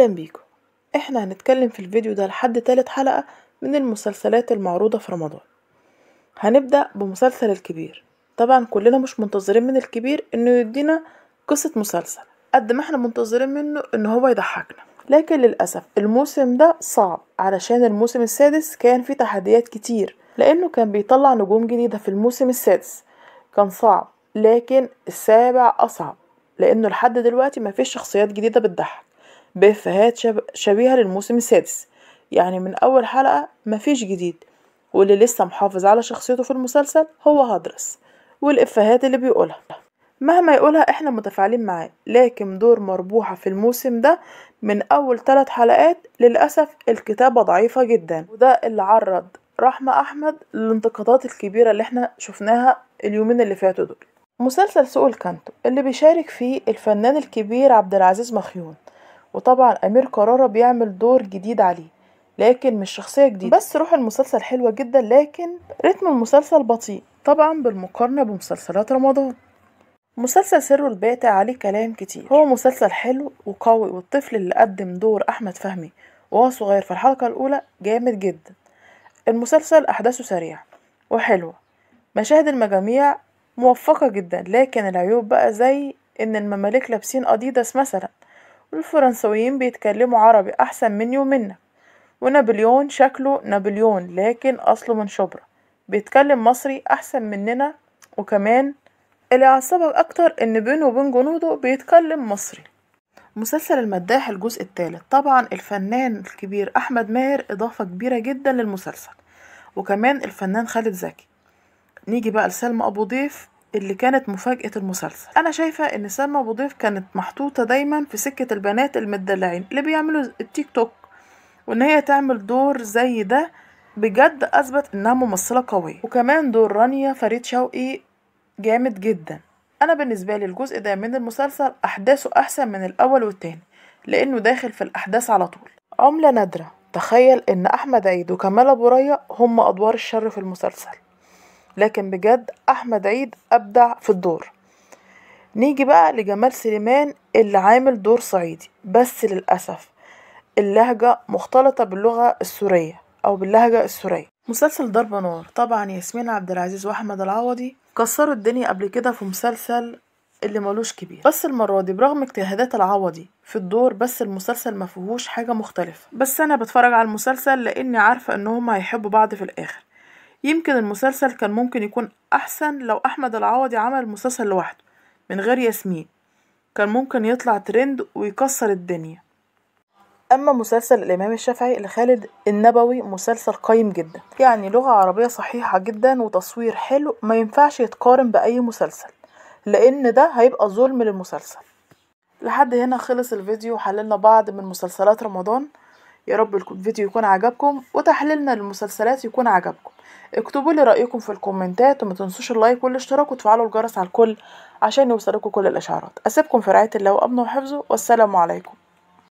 أهلا بيكم احنا هنتكلم في الفيديو ده لحد تالت حلقة من المسلسلات المعروضة في رمضان هنبدأ بمسلسل الكبير طبعا كلنا مش منتظرين من الكبير انه يدينا قصة مسلسل قد ما احنا منتظرين منه انه هو يضحكنا لكن للأسف الموسم ده صعب علشان الموسم السادس كان فيه تحديات كتير لأنه كان بيطلع نجوم جديدة في الموسم السادس كان صعب لكن السابع أصعب لأنه لحد دلوقتي مفيش شخصيات جديدة بتضحك بإفيهات شب... شبيهة للموسم السادس يعني من أول حلقة مفيش جديد واللي لسه محافظ على شخصيته في المسلسل هو هدرس والإفيهات اللي بيقولها مهما يقولها احنا متفاعلين معاه لكن دور مربوحة في الموسم ده من أول ثلاث حلقات للأسف الكتابة ضعيفة جدا وده اللي عرض رحمة أحمد للانتقادات الكبيرة اللي احنا شفناها اليومين اللي فاتوا دول مسلسل سوق الكانتو اللي بيشارك فيه الفنان الكبير عبد العزيز مخيون وطبعا أمير قراره بيعمل دور جديد عليه لكن مش شخصية جديدة بس روح المسلسل حلوة جدا لكن رتم المسلسل بطيء طبعا بالمقارنة بمسلسلات رمضان مسلسل سر الباتع عليه كلام كتير هو مسلسل حلو وقوي والطفل اللي قدم دور أحمد فهمي وهو صغير في الحلقة الأولى جامد جدا المسلسل أحداثه سريعة وحلوة مشاهد المجاميع موفقة جدا لكن العيوب بقى زي إن المماليك لابسين أديدس مثلا الفرنسويين بيتكلموا عربي أحسن مني ومنك ونابليون شكله نابليون لكن أصله من شبرا بيتكلم مصري أحسن مننا وكمان اللي عصبك أكتر إن بينه وبين جنوده بيتكلم مصري مسلسل المداح الجزء الثالث طبعا الفنان الكبير أحمد ماهر إضافة كبيرة جدا للمسلسل وكمان الفنان خالد زكي نيجي بقى لسلمى أبو ضيف اللي كانت مفاجأة المسلسل أنا شايفة إن سلمى أبو ضيف كانت محطوطة دايما في سكة البنات المدلعين اللي بيعملوا التيك توك وإن هي تعمل دور زي ده بجد أثبت إنها ممثلة قوية وكمان دور رانيا فريد شوقي جامد جدا أنا بالنسبة لي الجزء ده من المسلسل أحداثه أحسن من الأول والتاني لأنه داخل في الأحداث على طول عملة نادرة تخيل إن أحمد عيد وكمال أبو ريا هم أدوار الشر في المسلسل لكن بجد أحمد عيد أبدع في الدور نيجي بقى لجمال سليمان اللي عامل دور صعيدي بس للأسف اللهجة مختلطة باللغة السورية أو باللهجة السورية مسلسل ضرب نار طبعا ياسمين عبد العزيز واحمد العوضي كسروا الدنيا قبل كده في مسلسل اللي ملوش كبير بس المرة دي برغم اجتهادات العوضي في الدور بس المسلسل ما فيهوش حاجة مختلفة بس أنا بتفرج على المسلسل لأني عارفة إنهم هيحبوا بعض في الآخر يمكن المسلسل كان ممكن يكون أحسن لو أحمد العوضي عمل مسلسل لوحده من غير ياسمين كان ممكن يطلع ترند ويكسر الدنيا أما مسلسل الإمام الشافعي لخالد النبوي مسلسل قيم جدا يعني لغة عربية صحيحة جدا وتصوير حلو ما ينفعش يتقارن بأي مسلسل لأن ده هيبقى ظلم للمسلسل لحد هنا خلص الفيديو وحللنا بعض من مسلسلات رمضان يا رب الفيديو يكون عجبكم وتحليلنا للمسلسلات يكون عجبكم اكتبوا لي رايكم في الكومنتات وما تنسوش اللايك والاشتراك وتفعلوا الجرس على الكل عشان يوصلكم كل الاشعارات اسيبكم في رعايه الله وامنه وحفظه والسلام عليكم